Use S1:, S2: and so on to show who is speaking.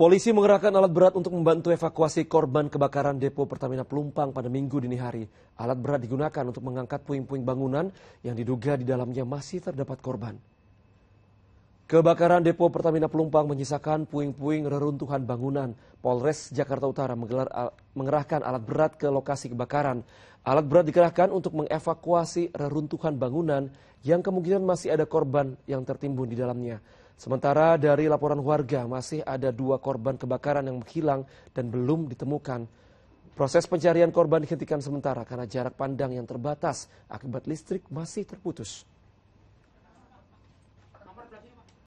S1: Polisi mengerahkan alat berat untuk membantu evakuasi korban kebakaran depo Pertamina Pelumpang pada minggu dini hari. Alat berat digunakan untuk mengangkat puing-puing bangunan yang diduga di dalamnya masih terdapat korban. Kebakaran depo Pertamina Pelumpang menyisakan puing-puing reruntuhan bangunan. Polres Jakarta Utara menggelar, mengerahkan alat berat ke lokasi kebakaran. Alat berat dikerahkan untuk mengevakuasi reruntuhan bangunan yang kemungkinan masih ada korban yang tertimbun di dalamnya. Sementara dari laporan warga masih ada dua korban kebakaran yang menghilang dan belum ditemukan. Proses pencarian korban dihentikan sementara karena jarak pandang yang terbatas akibat listrik masih terputus.